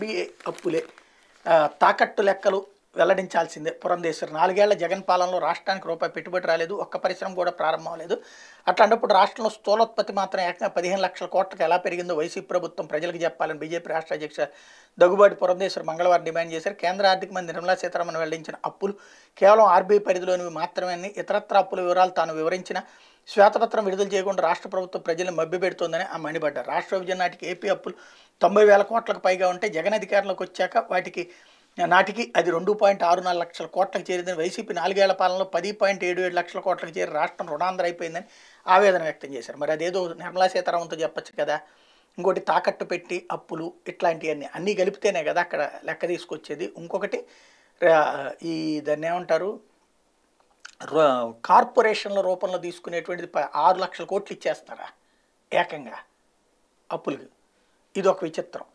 B అప్పులే తాకట్టు లెక్కలు వెల్లడించాల్సిందే పురంధేశ్వరి నాలుగేళ్ల జగన్ పాలనలో రాష్ట్రానికి రూపాయి పెట్టుబడి రాలేదు ఒక్క పరిశ్రమ కూడా ప్రారంభం అవ్వలేదు అట్లాంటప్పుడు రాష్ట్రంలో స్థూలోత్పత్తి మాత్రం ఏకంగా పదిహేను లక్షల కోట్లకు ఎలా పెరిగిందో వైసీపీ ప్రభుత్వం ప్రజలకు చెప్పాలని బీజేపీ రాష్ట్ర అధ్యక్ష దగ్గుబాటి పురంధేశ్వరి మంగళవారం డిమాండ్ చేశారు కేంద్ర ఆర్థిక మంత్రి నిర్మలా సీతారామన్ వెల్లడించిన అప్పులు కేవలం ఆర్బీఐ పరిధిలోనివి మాత్రమే ఇతరత్ర అప్పుల వివరాలు తాను వివరించిన శ్వేతపత్రం విడుదల చేయకుండా రాష్ట్ర ప్రభుత్వం ప్రజలను మభ్యపెడుతోందని ఆ మండిపడ్డారు రాష్ట్ర విభజన నాటికి ఏపీ అప్పులు తొంభై వేల కోట్లకు పైగా ఉంటే జగన్ అధికారంలోకి వచ్చాక వాటికి నాటికి అది రెండు పాయింట్ ఆరు నాలుగు లక్షల కోట్లకు చేరిందని వైసీపీ నాలుగేళ్ల పాలనలో పది పాయింట్ ఏడు ఏడు లక్షల కోట్లకు చేరి రాష్ట్రం రుణాంధ్ర అయిపోయిందని ఆవేదన వ్యక్తం చేశారు మరి అదేదో నిర్మలా సీతారామన్తో చెప్పచ్చు కదా ఇంకోటి తాకట్టు పెట్టి అప్పులు ఇట్లాంటివన్నీ అన్నీ కలిపితేనే కదా అక్కడ లెక్క తీసుకొచ్చేది ఇంకొకటి ఈ దాన్ని ఏమంటారు కార్పొరేషన్ల రూపంలో తీసుకునేటువంటిది ఆరు లక్షల కోట్లు ఇచ్చేస్తారా ఏకంగా అప్పులకి ఇది ఒక విచిత్రం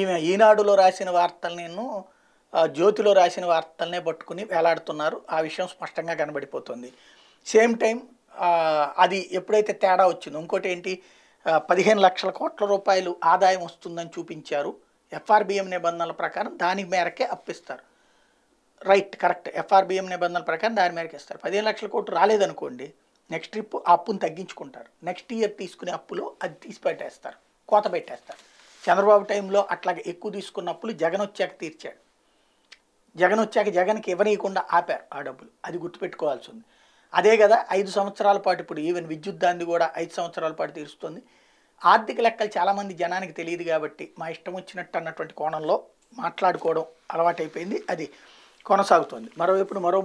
ఈమె ఈనాడులో రాసిన వార్తలు నేను జ్యోతిలో రాసిన వార్తలనే పట్టుకుని వేలాడుతున్నారు ఆ విషయం స్పష్టంగా కనబడిపోతుంది సేమ్ టైం అది ఎప్పుడైతే తేడా వచ్చిందో ఇంకోటి ఏంటి పదిహేను లక్షల కోట్ల రూపాయలు ఆదాయం వస్తుందని చూపించారు ఎఫ్ఆర్బిఎం నిబంధనల ప్రకారం దాని మేరకే అప్పిస్తారు రైట్ కరెక్ట్ ఎఫ్ఆర్బిఎం నిబంధనల ప్రకారం దాని మేరకు ఇస్తారు పదిహేను లక్షల కోట్లు రాలేదనుకోండి నెక్స్ట్ ట్రిప్ ఆ అప్పును తగ్గించుకుంటారు నెక్స్ట్ ఇయర్ తీసుకునే అప్పులో అది తీసి పెట్టేస్తారు కోత పెట్టేస్తారు చంద్రబాబు టైంలో అట్లాగే ఎక్కువ తీసుకున్న అప్పులు జగన్ వచ్చాక తీర్చాడు జగన్ వచ్చాక జగన్కి ఇవ్వనీయకుండా ఆపారు ఆ డబ్బులు అది గుర్తుపెట్టుకోవాల్సి ఉంది అదే కదా ఐదు సంవత్సరాల పాటు ఇప్పుడు ఈవెన్ విద్యుత్ దాన్ని కూడా ఐదు సంవత్సరాల పాటు తీరుస్తుంది ఆర్థిక లెక్కలు చాలామంది జనానికి తెలియదు కాబట్టి మా ఇష్టం వచ్చినట్టు అన్నటువంటి కోణంలో మాట్లాడుకోవడం అలవాటైపోయింది అది కొనసాగుతుంది మరోవైపు మరో